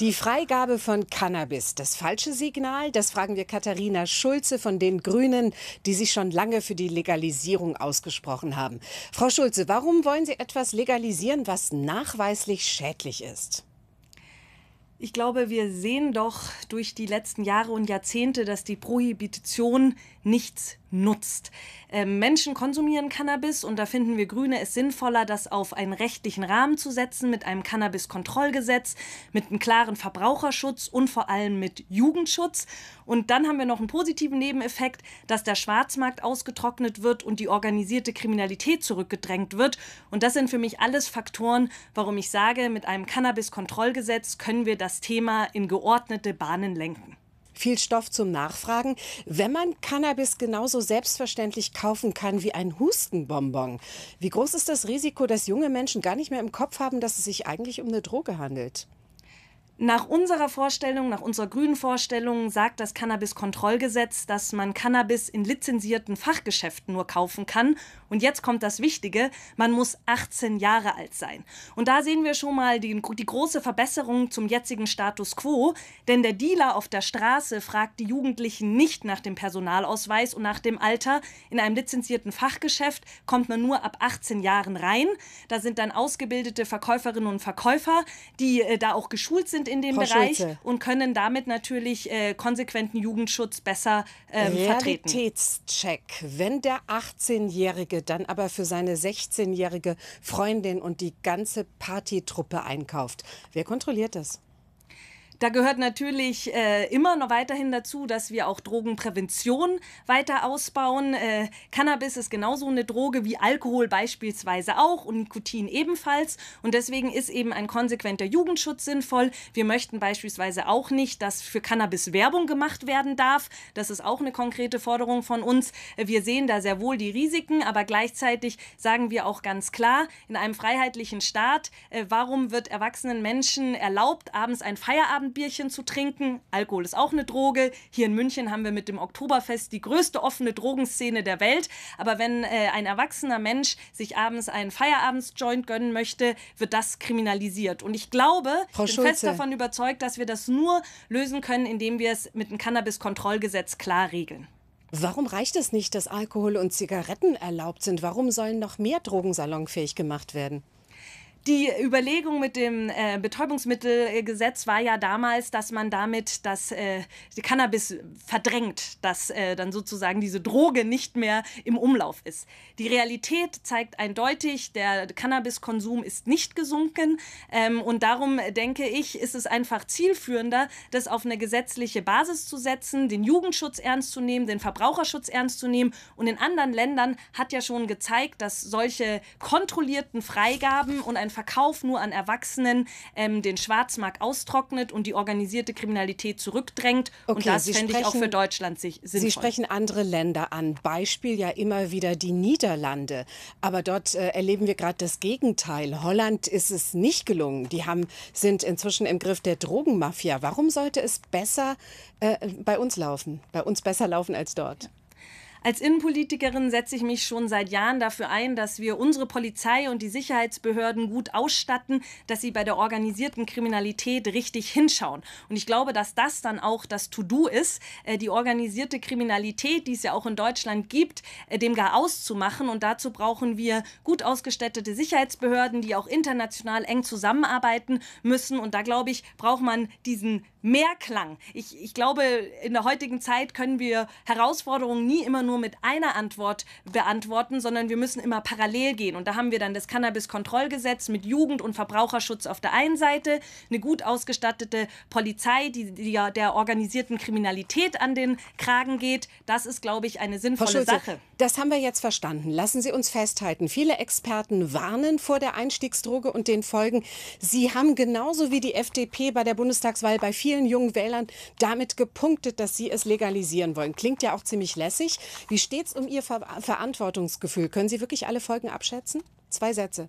Die Freigabe von Cannabis, das falsche Signal, das fragen wir Katharina Schulze von den Grünen, die sich schon lange für die Legalisierung ausgesprochen haben. Frau Schulze, warum wollen Sie etwas legalisieren, was nachweislich schädlich ist? Ich glaube, wir sehen doch durch die letzten Jahre und Jahrzehnte, dass die Prohibition nichts nutzt. Ähm, Menschen konsumieren Cannabis und da finden wir Grüne es sinnvoller, das auf einen rechtlichen Rahmen zu setzen, mit einem Cannabiskontrollgesetz, mit einem klaren Verbraucherschutz und vor allem mit Jugendschutz. Und dann haben wir noch einen positiven Nebeneffekt, dass der Schwarzmarkt ausgetrocknet wird und die organisierte Kriminalität zurückgedrängt wird. Und das sind für mich alles Faktoren, warum ich sage, mit einem Cannabiskontrollgesetz können wir das das Thema in geordnete Bahnen lenken viel Stoff zum Nachfragen, wenn man Cannabis genauso selbstverständlich kaufen kann wie ein Hustenbonbon. Wie groß ist das Risiko, dass junge Menschen gar nicht mehr im Kopf haben, dass es sich eigentlich um eine Droge handelt? Nach unserer Vorstellung, nach unserer grünen Vorstellung sagt das Cannabiskontrollgesetz, dass man Cannabis in lizenzierten Fachgeschäften nur kaufen kann. Und jetzt kommt das Wichtige, man muss 18 Jahre alt sein. Und da sehen wir schon mal die, die große Verbesserung zum jetzigen Status quo, denn der Dealer auf der Straße fragt die Jugendlichen nicht nach dem Personalausweis und nach dem Alter. In einem lizenzierten Fachgeschäft kommt man nur ab 18 Jahren rein. Da sind dann ausgebildete Verkäuferinnen und Verkäufer, die äh, da auch geschult sind sind in dem Frau Bereich Schulze. und können damit natürlich äh, konsequenten Jugendschutz besser ähm, vertreten. Realitätscheck. Wenn der 18-Jährige dann aber für seine 16-jährige Freundin und die ganze Partytruppe einkauft, wer kontrolliert das? Da gehört natürlich äh, immer noch weiterhin dazu, dass wir auch Drogenprävention weiter ausbauen. Äh, Cannabis ist genauso eine Droge wie Alkohol beispielsweise auch und Nikotin ebenfalls. Und deswegen ist eben ein konsequenter Jugendschutz sinnvoll. Wir möchten beispielsweise auch nicht, dass für Cannabis Werbung gemacht werden darf. Das ist auch eine konkrete Forderung von uns. Wir sehen da sehr wohl die Risiken, aber gleichzeitig sagen wir auch ganz klar, in einem freiheitlichen Staat, äh, warum wird erwachsenen Menschen erlaubt, abends ein Feierabend ein Bierchen zu trinken. Alkohol ist auch eine Droge. Hier in München haben wir mit dem Oktoberfest die größte offene Drogenszene der Welt. Aber wenn äh, ein erwachsener Mensch sich abends einen Feierabendsjoint gönnen möchte, wird das kriminalisiert. Und ich glaube, Frau ich bin Schulze. fest davon überzeugt, dass wir das nur lösen können, indem wir es mit dem Cannabiskontrollgesetz klar regeln. Warum reicht es nicht, dass Alkohol und Zigaretten erlaubt sind? Warum sollen noch mehr Drogen salonfähig gemacht werden? Die Überlegung mit dem äh, Betäubungsmittelgesetz war ja damals, dass man damit das äh, Cannabis verdrängt, dass äh, dann sozusagen diese Droge nicht mehr im Umlauf ist. Die Realität zeigt eindeutig, der Cannabiskonsum ist nicht gesunken ähm, und darum äh, denke ich, ist es einfach zielführender, das auf eine gesetzliche Basis zu setzen, den Jugendschutz ernst zu nehmen, den Verbraucherschutz ernst zu nehmen und in anderen Ländern hat ja schon gezeigt, dass solche kontrollierten Freigaben und ein Verkauf nur an Erwachsenen ähm, den Schwarzmarkt austrocknet und die organisierte Kriminalität zurückdrängt. Okay, und das Sie fände sprechen, ich auch für Deutschland sich sinnvoll. Sie sprechen andere Länder an. Beispiel ja immer wieder die Niederlande. Aber dort äh, erleben wir gerade das Gegenteil. Holland ist es nicht gelungen. Die haben, sind inzwischen im Griff der Drogenmafia. Warum sollte es besser äh, bei uns laufen, bei uns besser laufen als dort? Ja. Als Innenpolitikerin setze ich mich schon seit Jahren dafür ein, dass wir unsere Polizei und die Sicherheitsbehörden gut ausstatten, dass sie bei der organisierten Kriminalität richtig hinschauen. Und ich glaube, dass das dann auch das To-Do ist, äh, die organisierte Kriminalität, die es ja auch in Deutschland gibt, äh, dem gar auszumachen. Und dazu brauchen wir gut ausgestattete Sicherheitsbehörden, die auch international eng zusammenarbeiten müssen. Und da, glaube ich, braucht man diesen Mehrklang. Ich, ich glaube, in der heutigen Zeit können wir Herausforderungen nie immer nur nur mit einer Antwort beantworten, sondern wir müssen immer parallel gehen. Und da haben wir dann das Cannabiskontrollgesetz mit Jugend- und Verbraucherschutz auf der einen Seite, eine gut ausgestattete Polizei, die, die ja der organisierten Kriminalität an den Kragen geht. Das ist, glaube ich, eine sinnvolle Schulze, Sache. Das haben wir jetzt verstanden. Lassen Sie uns festhalten. Viele Experten warnen vor der Einstiegsdroge und den Folgen. Sie haben genauso wie die FDP bei der Bundestagswahl bei vielen jungen Wählern damit gepunktet, dass sie es legalisieren wollen. Klingt ja auch ziemlich lässig. Wie steht es um Ihr Ver Verantwortungsgefühl? Können Sie wirklich alle Folgen abschätzen? Zwei Sätze.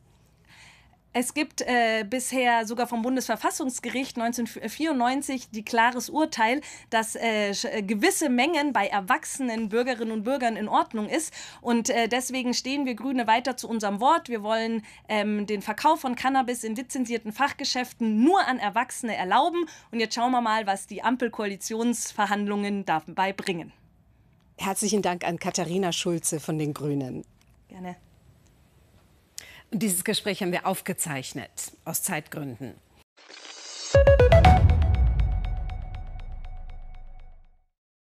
Es gibt äh, bisher sogar vom Bundesverfassungsgericht 1994 die klares Urteil, dass äh, äh, gewisse Mengen bei erwachsenen Bürgerinnen und Bürgern in Ordnung ist. Und äh, deswegen stehen wir Grüne weiter zu unserem Wort. Wir wollen ähm, den Verkauf von Cannabis in lizenzierten Fachgeschäften nur an Erwachsene erlauben. Und jetzt schauen wir mal, was die Ampelkoalitionsverhandlungen dabei bringen. Herzlichen Dank an Katharina Schulze von den Grünen. Gerne. Und dieses Gespräch haben wir aufgezeichnet aus Zeitgründen.